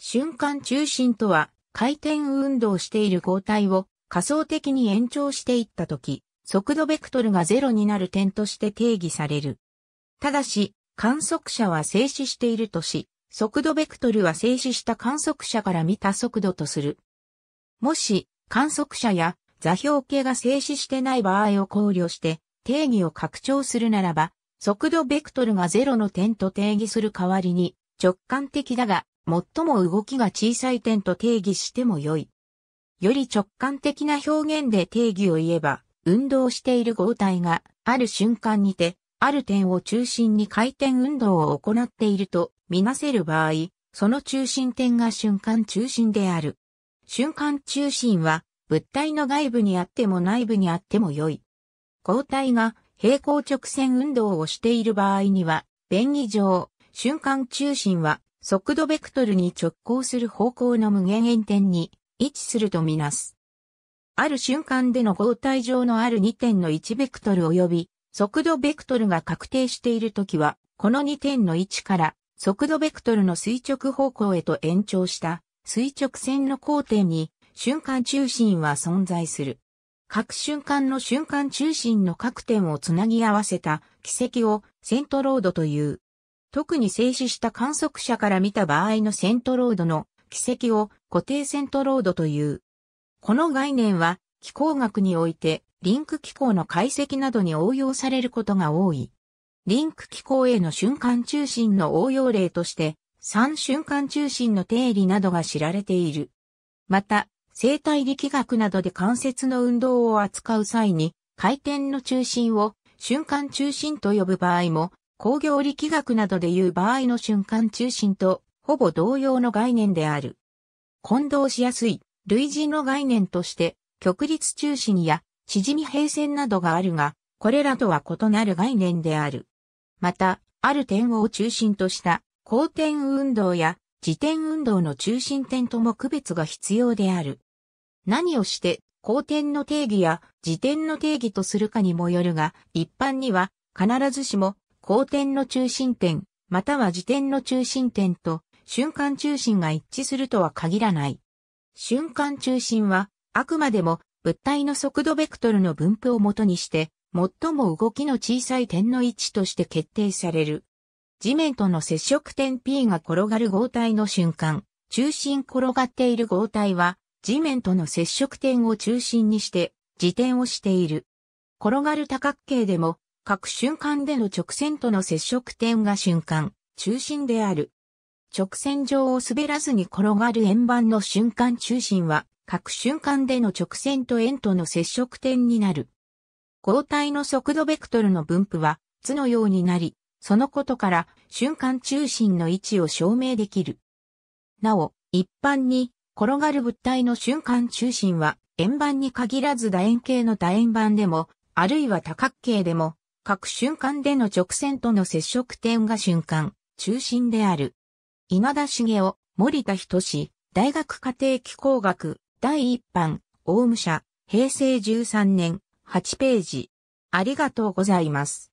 瞬間中心とは、回転運動している合体を仮想的に延長していったとき、速度ベクトルが0になる点として定義される。ただし、観測者は静止しているとし、速度ベクトルは静止した観測者から見た速度とする。もし、観測者や座標系が静止してない場合を考慮して定義を拡張するならば、速度ベクトルが0の点と定義する代わりに、直感的だが最も動きが小さい点と定義しても良い。より直感的な表現で定義を言えば、運動している合体がある瞬間にて、ある点を中心に回転運動を行っているとみなせる場合、その中心点が瞬間中心である。瞬間中心は物体の外部にあっても内部にあっても良い。合体が平行直線運動をしている場合には、便宜上、瞬間中心は速度ベクトルに直行する方向の無限遠点に位置するとみなす。ある瞬間での合体上のある2点の1ベクトル及び速度ベクトルが確定しているときは、この2点の位置から速度ベクトルの垂直方向へと延長した垂直線の交点に瞬間中心は存在する。各瞬間の瞬間中心の各点をつなぎ合わせた軌跡をセントロードという。特に静止した観測者から見た場合のセントロードの軌跡を固定セントロードという。この概念は気候学においてリンク気候の解析などに応用されることが多い。リンク気候への瞬間中心の応用例として三瞬間中心の定理などが知られている。また、生体力学などで関節の運動を扱う際に、回転の中心を瞬間中心と呼ぶ場合も工業力学などでいう場合の瞬間中心とほぼ同様の概念である。混同しやすい類似の概念として極立中心や縮み平線などがあるが、これらとは異なる概念である。また、ある点を中心とした公転運動や自転運動の中心点とも区別が必要である。何をして公転の定義や自転の定義とするかにもよるが、一般には必ずしも後点の中心点、または時点の中心点と瞬間中心が一致するとは限らない。瞬間中心は、あくまでも物体の速度ベクトルの分布をもとにして、最も動きの小さい点の位置として決定される。地面との接触点 P が転がる合体の瞬間、中心転がっている合体は、地面との接触点を中心にして、時点をしている。転がる多角形でも、各瞬間での直線との接触点が瞬間、中心である。直線上を滑らずに転がる円盤の瞬間中心は、各瞬間での直線と円との接触点になる。交体の速度ベクトルの分布は、図のようになり、そのことから瞬間中心の位置を証明できる。なお、一般に転がる物体の瞬間中心は円盤に限らず楕円形の楕円盤でも、あるいは多角形でも各瞬間での直線との接触点が瞬間、中心である。稲田茂雄、森田仁志、大学家庭気候学、第一版、オウム社、平成13年、8ページ。ありがとうございます。